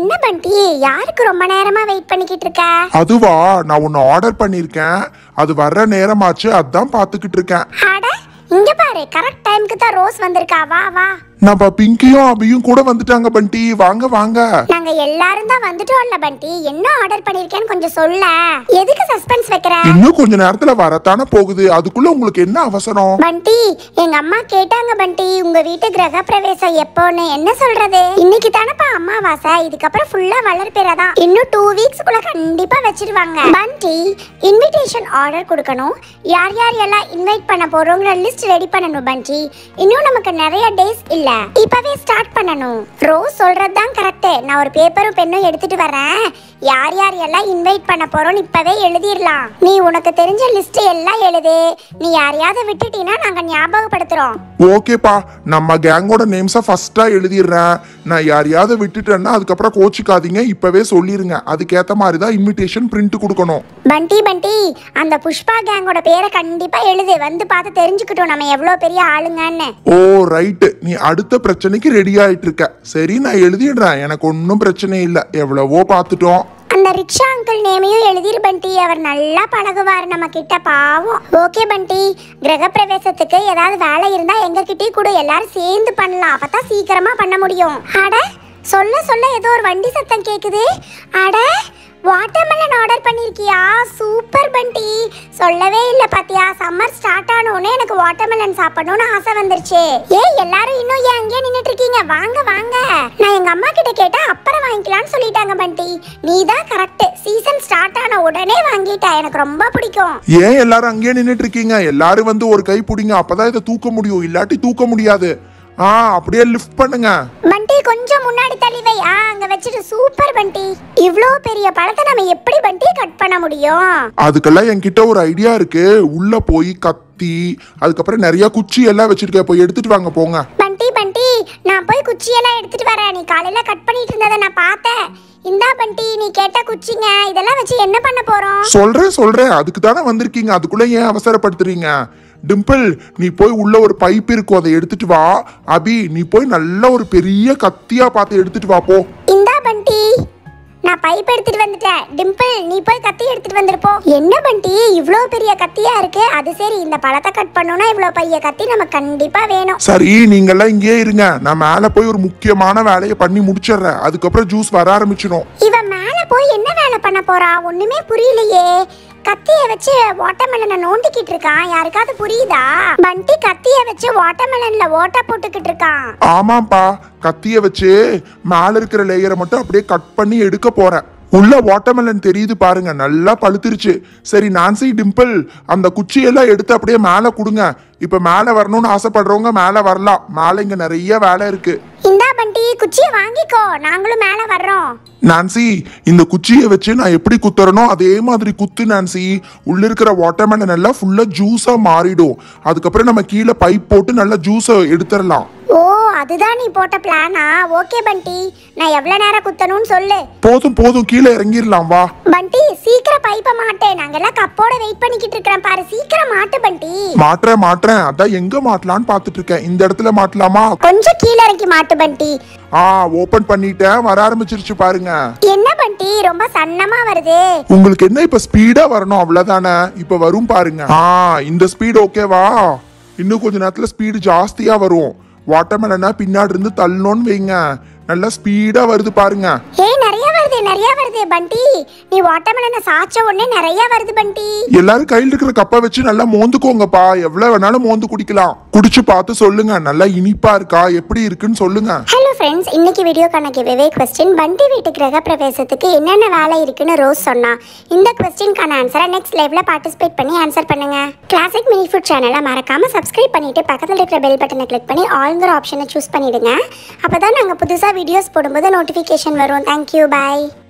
என்ன பண்டி யாருக்கு ரொம்ப நேரமா வெயிட் பண்ணிக்கிட்டு இருக்க அதுவா நான் ஒன்னு ஆர்டர் பண்ணிருக்கேன் அது வர்ற நேரமாச்சு அதான் பாத்துக்கிட்டு இருக்கேன் இங்க பாரு கரெக்ட் டைம்க்கு தான் ரோஸ் வந்திருக்கா வா வா நம்ம பிங்கியும் அபியும் கூட வந்துட்டாங்க பண்டி வாங்க வாங்க நாங்க எல்லாரும் தான் வந்துட்டோம்ல பண்டி என்ன ஆர்டர் பண்ணிருக்கேன்னு கொஞ்சம் சொல்ல எதுக்கு சஸ்பென்ஸ் வைக்கிற இன்னும் கொஞ்ச நேரத்துல வரத்தானே போகுது அதுக்குள்ள உங்களுக்கு என்ன அவசரம் பண்டி எங்க அம்மா கேட்டாங்க பண்டி உங்க வீட்டு கிரக பிரவேசம் எப்போன்னு என்ன சொல்றது இன்னைக்கு தானப்பா அம்மாவாசை இதுக்கப்புறம் ஃபுல்லா வளர்ப்பேரா தான் இன்னும் டூ வீக்ஸ் குள்ள கண்டிப்பா வச்சிருவாங்க பண்டி இன்விடேஷன் ஆர்டர் கொடுக்கணும் யார் யார் எல்லாம் இன்வைட் பண்ண போறோங்கிற லிஸ்ட் ரெடி பண்ணணும் பண்டி இன்னும் நமக்கு நிறைய டேஸ் இல்ல இப்பவே ஸ்டார்ட் பண்ணணும் ரோஸ் சொல்றது தான் கரெக்ட் நான் ஒரு பேப்பரும் பெண்ணும் எடுத்துட்டு வரேன் யார் யார் எல்லாம் இன்வைட் பண்ண போறோம்னு இப்பவே எழுதி எழுதிடலாம் நீ உனக்கு தெரிஞ்ச லிஸ்ட் எல்லாம் எழுது நீ யாரையாவது விட்டுட்டீனா நாங்க ஞாபகப்படுத்துறோம் ஓகேப்பா நம்ம கேங்கோட நேம்ஸை ஃபர்ஸ்டா எழுதிடுறேன் நான் யாரையாவது விட்டுட்டேன்னா அதுக்கப்புறம் கோச்சிக்காதீங்க இப்பவே சொல்லிருங்க அதுக்கேத்த மாதிரி தான் இன்விடேஷன் பிரிண்ட் கொடுக்கணும் பண்டி பண்டி அந்த புஷ்பா கேங்கோட பேரை கண்டிப்பா எழுது வந்து பார்த்து தெரிஞ்சுக்கிட்டோம் நம்ம எவ்வளவு பெரிய ஆளுங்கன்னு ஓ ரைட் நீ அடுத்த பிரச்சனைக்கு ரெடி ஆயிட்டு இருக்க சரி நான் எழுதிடுறேன் எனக்கு ஒன்றும் பிரச்சனை இல்லை எவ்வளவோ பார்த்துட்டோம் ரிக்ஷா அங்கிள் நேமையும் எழுதிரு பண்டி அவர் நல்லா பழகுவார் நம்ம கிட்ட பாவம் ஓகே பண்டி கிரகப்பிரவேசத்துக்கு ஏதாவது வேலை இருந்தா எங்ககிட்டயும் கூட எல்லாரும் சேர்ந்து பண்ணலாம் அப்பதான் சீக்கிரமா பண்ண முடியும் அட சொல்ல சொல்ல ஏதோ ஒரு வண்டி சத்தம் கேட்குது அட வாட்டர்மெலன் ஆர்டர் பண்ணியிருக்கியா சூப்பர் பண்டி சொல்லவே இல்லை சம்மர் ஸ்டார்ட் உடனே எனக்கு வாட்டர்மெலன் சாப்பிடணும்னு ஆசை வந்துருச்சு ஏ எல்லாரும் இன்னும் ஏன் அங்கேயே நின்றுட்டு இருக்கீங்க வாங்க வாங்க நான் எங்க அம்மா கிட்ட கேட்டா அப்புறம் வாங்கிக்கலாம்னு சொல்லிட்டாங்க பண்டி நீ தான் கரெக்ட் சீசன் ஸ்டார்ட் ஆன உடனே வாங்கிட்டா எனக்கு ரொம்ப பிடிக்கும் ஏன் எல்லாரும் அங்கேயே நின்றுட்டு இருக்கீங்க எல்லாரும் வந்து ஒரு கை பிடிங்க அப்பதான் இதை தூக்க முடியும் இல்லாட்டி தூக்க முடியாது ஆ அப்படியே லிஃப்ட் பண்ணுங்க பண்டி கொஞ்சம் முன்னாடி தள்ளி வை ஆ அங்க வச்சிட்டு சூப்பர் பண்டி இவ்ளோ பெரிய பழத்தை நம்ம எப்படி பண்டி கட் பண்ண முடியும் அதுக்கெல்லாம் என்கிட்ட ஒரு ஐடியா இருக்கு உள்ள போய் கத்தி அதுக்கப்புறம் நிறைய குச்சி எல்லாம் வச்சிருக்கேன் போய் எடுத்துட்டு வாங்க போங்க பண்டி பண்டி நான் போய் குச்சியெல்லாம் எடுத்துட்டு வரேன் நீ காலையில கட் பண்ணிட்டு இருந்ததை நான் பார்த்தேன் இந்தா பண்டி நீ கேட்ட குச்சிங்க இதெல்லாம் வச்சு என்ன பண்ண போறோம் சொல்றேன் சொல்றேன் அதுக்கு தானே வந்திருக்கீங்க அதுக்குள்ள ஏன் அவசரப்படுத்துறீங்க டிம்பிள் நீ போய் உள்ள ஒரு பைப் இருக்கும் அதை எடுத்துட்டு வா அபி நீ போய் நல்ல ஒரு பெரிய கத்தியா பார்த்து எடுத்துட்டு வா போ இந்தா பண்டி நான் பைப் எடுத்துட்டு வந்துட்டேன் டிம்பிள் நீ போய் கத்தி எடுத்துட்டு வந்திருப்போ என்ன பண்டி இவ்வளோ பெரிய கத்தியா இருக்கு அது சரி இந்த பழத்தை கட் பண்ணோம்னா இவ்வளோ பைய கத்தி நம்ம கண்டிப்பா வேணும் சரி நீங்க எல்லாம் இங்கேயே இருங்க நான் மேல போய் ஒரு முக்கியமான வேலையை பண்ணி முடிச்சிடுறேன் அதுக்கப்புறம் ஜூஸ் வர ஆரம்பிச்சிடும் இவன் மேல போய் என்ன வேலை பண்ண போறா ஒண்ணுமே புரியலையே கத்தியை வச்சு வாட்டர்மெலனை நோண்டிக்கிட்டு இருக்கான் யாருக்காவது புரியுதா பண்டி கத்தியை வச்சு வாட்டர்மெலன்ல ஓட்ட போட்டுக்கிட்டு இருக்கான் ஆமாப்பா கத்தியை வச்சு மேல இருக்கிற லேயரை மட்டும் அப்படியே கட் பண்ணி எடுக்க போறேன் உள்ள வாட்டர்மெலன் தெரியுது பாருங்க நல்லா பழுத்துருச்சு சரி நான்சி டிம்பிள் அந்த குச்சியெல்லாம் எடுத்து அப்படியே மேலே கொடுங்க இப்போ மேலே வரணும்னு ஆசைப்படுறவங்க மேலே வரலாம் மேலே இங்கே நிறைய வேலை இருக்கு இந்தா பண்டி குச்சியை வாங்கிக்கோ நாங்களும் மேலே வர்றோம் நான்சி இந்த குச்சியை வச்சு நான் எப்படி குத்துறனோ அதே மாதிரி குத்து நான்சி உள்ள இருக்கிற வாட்டர்மெலன் எல்லாம் ஃபுல்லாக ஜூஸாக மாறிடும் அதுக்கப்புறம் நம்ம கீழே பைப் போட்டு நல்லா ஜூஸை எடுத்துடலாம் அதுதான் நீ போட்ட பிளானா ஓகே பண்டி நான் எவ்வளவு நேரம் குத்தணும்னு சொல்லு போதும் போதும் கீழே இறங்கிடலாம் வா பண்டி சீக்கிரம் பைப்ப மாட்டே நாங்க எல்லாம் கப்போட வெயிட் பண்ணிக்கிட்டு இருக்கோம் பாரு சீக்கிரம் மாட்டு பண்டி மாட்டுறேன் மாட்டறேன் அதான் எங்க மாட்டலாம்னு பாத்துட்டு இருக்கேன் இந்த இடத்துல மாட்டலாமா கொஞ்சம் கீழே இறங்கி மாட்டு பண்டி ஆ ஓபன் பண்ணிட்டேன் வர ஆரம்பிச்சிருச்சு பாருங்க என்ன பண்டி ரொம்ப சன்னமா வருது உங்களுக்கு என்ன இப்ப ஸ்பீடா வரணும் அவ்வளவுதானே இப்ப வரும் பாருங்க ஆ இந்த ஸ்பீடு ஓகேவா இன்னும் கொஞ்ச நேரத்துல ஸ்பீடு ஜாஸ்தியா வரும் வாட்டர்மெலனா பின்னாடி இருந்து தள்ளணும்னு வைங்க நல்லா ஸ்பீடா வருது பாருங்க வருது நிறைய வருது பண்டி நீ வாட்டர்மெலனை சாச்ச உடனே நிறைய வருது பண்டி எல்லாரும் கையில் இருக்கிற கப்பை வச்சு நல்லா மோந்துக்கோங்கப்பா எவ்வளவு வேணாலும் மோந்து குடிக்கலாம் குடிச்சு பார்த்து சொல்லுங்க நல்லா இனிப்பா இருக்கா எப்படி இருக்குன்னு சொல்லுங்க ஹலோ ஃப்ரெண்ட்ஸ் இன்னைக்கு வீடியோக்கான கிவ்வே கொஸ்டின் பண்டி வீட்டு கிரக பிரவேசத்துக்கு என்னென்ன வேலை இருக்குன்னு ரோஸ் சொன்னா இந்த கொஸ்டின்கான ஆன்சரை நெக்ஸ்ட் லைவ்ல பார்ட்டிசிபேட் பண்ணி ஆன்சர் பண்ணுங்க கிளாசிக் மினி ஃபுட் சேனலை மறக்காம சப்ஸ்கிரைப் பண்ணிட்டு பக்கத்தில் இருக்கிற பெல் பட்டனை கிளிக் பண்ணி ஆல்ங்கிற ஆப்ஷனை சூஸ் பண்ணிடுங்க அப்போ தான் நாங்கள் புதுசாக வீடியோஸ் போடும்போது நோட்டிஃபிகேஷன் வரும் தேங்க்யூ பாய் Bye!